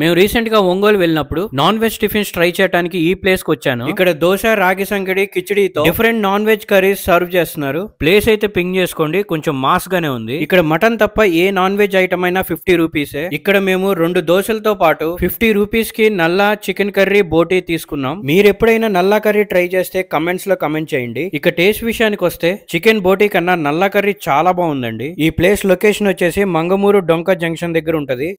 మేము రీసెంట్ గా ఒంగోలు వెళ్ళినప్పుడు నాన్ వెజ్ టిఫిన్స్ ట్రై చేయడానికి ఈ ప్లేస్ కి వచ్చాను ఇక్కడ దోశ రాగి సంగడి కిచడీతో different non veg curries serve చేస్తున్నారు ప్లేస్ అయితే పింగ్ చేసుకోండి కొంచెం మాస్ గానే ఉంది ఇక్కడ మటన్ తప్ప ఏ నాన్ వెజ్ ఐటమ్ అయినా ఫిఫ్టీ రూపీస్ ఇక్కడ మేము రెండు దోశలతో పాటు ఫిఫ్టీ రూపీస్ కి నల్లా చికెన్ కర్రీ బోటీ తీసుకున్నాం మీరు ఎప్పుడైనా నల్లా కర్రీ ట్రై చేస్తే కమెంట్స్ లో కమెంట్ చేయండి ఇక టేస్ట్ విషయానికి వస్తే చికెన్ బోటీ కన్నా నల్లా కర్రీ చాలా బాగుందండి ఈ ప్లేస్ లొకేషన్ వచ్చేసి మంగమూరు డొంక జంక్షన్ దగ్గర ఉంటది